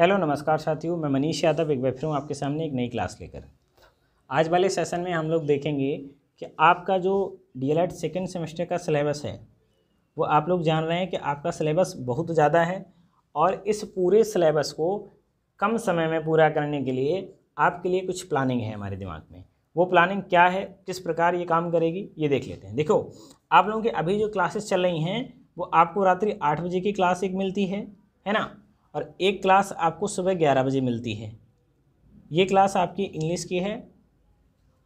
hello नमस्कार साथियों मैं मनीष यादव एक बार फिर हूँ आपके सामने एक नई क्लास लेकर आज वाले सेशन में हम लोग देखेंगे कि आपका जो डी एड सेकेंड सेमेस्टर का सिलेबस है वो आप लोग जान रहे हैं कि आपका सिलेबस बहुत ज़्यादा है और इस पूरे सिलेबस को कम समय में पूरा करने के लिए आपके लिए कुछ प्लानिंग है हमारे दिमाग में वो प्लानिंग क्या है किस प्रकार ये काम करेगी ये देख लेते हैं देखो आप लोगों की अभी जो क्लासेस चल रही हैं वो आपको रात्रि आठ बजे की क्लास एक मिलती है है ना और एक क्लास आपको सुबह ग्यारह बजे मिलती है ये क्लास आपकी इंग्लिश की है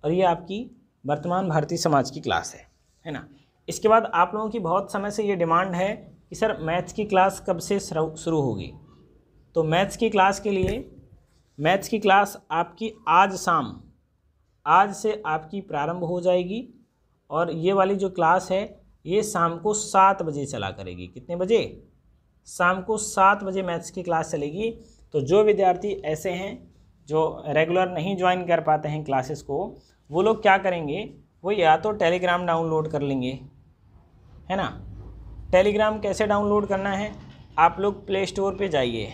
और ये आपकी वर्तमान भारतीय समाज की क्लास है है ना इसके बाद आप लोगों की बहुत समय से ये डिमांड है कि सर मैथ्स की क्लास कब से शुरू होगी तो मैथ्स की क्लास के लिए मैथ्स की क्लास आपकी आज शाम आज से आपकी प्रारंभ हो जाएगी और ये वाली जो क्लास है ये शाम को सात बजे चला करेगी कितने बजे शाम को सात बजे मैथ्स की क्लास चलेगी तो जो विद्यार्थी ऐसे हैं जो रेगुलर नहीं ज्वाइन कर पाते हैं क्लासेस को वो लोग क्या करेंगे वो या तो टेलीग्राम डाउनलोड कर लेंगे है ना टेलीग्राम कैसे डाउनलोड करना है आप लोग प्ले स्टोर पे जाइए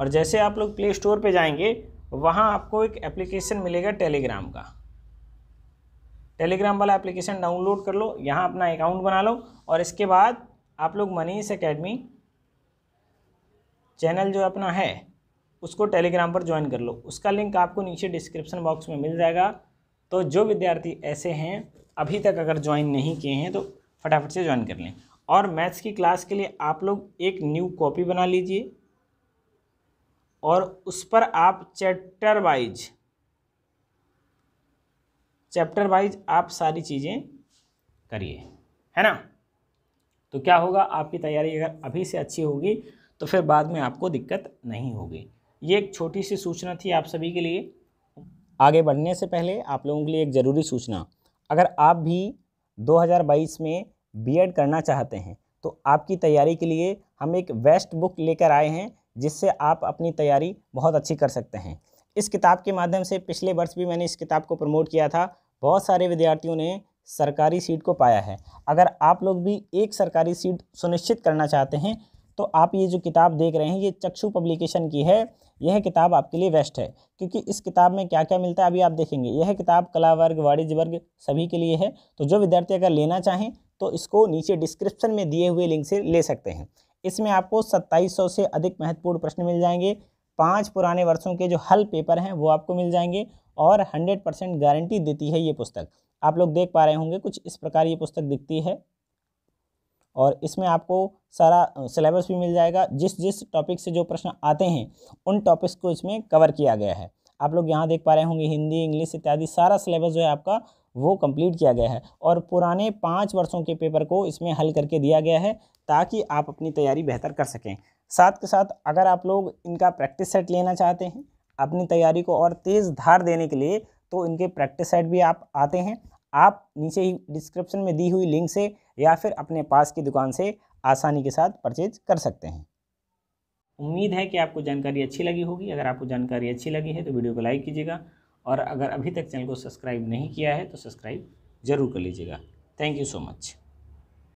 और जैसे आप लोग प्ले स्टोर पे जाएंगे वहाँ आपको एक एप्लीकेशन मिलेगा टेलीग्राम का टेलीग्राम वाला एप्लीकेशन डाउनलोड कर लो यहाँ अपना अकाउंट बना लो और इसके बाद आप लोग मनीष अकेडमी चैनल जो अपना है उसको टेलीग्राम पर ज्वाइन कर लो उसका लिंक आपको नीचे डिस्क्रिप्शन बॉक्स में मिल जाएगा तो जो विद्यार्थी ऐसे हैं अभी तक अगर ज्वाइन नहीं किए हैं तो फटाफट से ज्वाइन कर लें और मैथ्स की क्लास के लिए आप लोग एक न्यू कॉपी बना लीजिए और उस पर आप चैप्टर वाइज चैप्टर वाइज आप सारी चीज़ें करिए है ना तो क्या होगा आपकी तैयारी अगर अभी से अच्छी होगी तो फिर बाद में आपको दिक्कत नहीं होगी ये एक छोटी सी सूचना थी आप सभी के लिए आगे बढ़ने से पहले आप लोगों के लिए एक ज़रूरी सूचना अगर आप भी 2022 में बीएड करना चाहते हैं तो आपकी तैयारी के लिए हम एक वेस्ट बुक लेकर आए हैं जिससे आप अपनी तैयारी बहुत अच्छी कर सकते हैं इस किताब के माध्यम से पिछले वर्ष भी मैंने इस किताब को प्रमोट किया था बहुत सारे विद्यार्थियों ने सरकारी सीट को पाया है अगर आप लोग भी एक सरकारी सीट सुनिश्चित करना चाहते हैं तो आप ये जो किताब देख रहे हैं ये चक्षु पब्लिकेशन की है यह किताब आपके लिए बेस्ट है क्योंकि इस किताब में क्या क्या मिलता है अभी आप देखेंगे यह किताब कला वर्ग वाणिज्य वर्ग सभी के लिए है तो जो विद्यार्थी अगर लेना चाहें तो इसको नीचे डिस्क्रिप्शन में दिए हुए लिंक से ले सकते हैं इसमें आपको सत्ताईस से अधिक महत्वपूर्ण प्रश्न मिल जाएंगे पाँच पुराने वर्षों के जो हल पेपर हैं वो आपको मिल जाएंगे और हंड्रेड परसेंट गारंटी देती है ये पुस्तक आप लोग देख पा रहे होंगे कुछ इस प्रकार ये पुस्तक दिखती है और इसमें आपको सारा सिलेबस भी मिल जाएगा जिस जिस टॉपिक से जो प्रश्न आते हैं उन टॉपिक्स को इसमें कवर किया गया है आप लोग यहाँ देख पा रहे होंगे हिंदी इंग्लिश इत्यादि सारा सिलेबस जो है आपका वो कंप्लीट किया गया है और पुराने पाँच वर्षों के पेपर को इसमें हल करके दिया गया है ताकि आप अपनी तैयारी बेहतर कर सकें साथ के साथ अगर आप लोग इनका प्रैक्टिस सेट लेना चाहते हैं अपनी तैयारी को और तेज़ धार देने के लिए तो इनके प्रैक्टिस सेट भी आप आते हैं आप नीचे ही डिस्क्रिप्शन में दी हुई लिंक से या फिर अपने पास की दुकान से आसानी के साथ परचेज कर सकते हैं उम्मीद है कि आपको जानकारी अच्छी लगी होगी अगर आपको जानकारी अच्छी लगी है तो वीडियो को लाइक कीजिएगा और अगर अभी तक चैनल को सब्सक्राइब नहीं किया है तो सब्सक्राइब ज़रूर कर लीजिएगा थैंक यू सो मच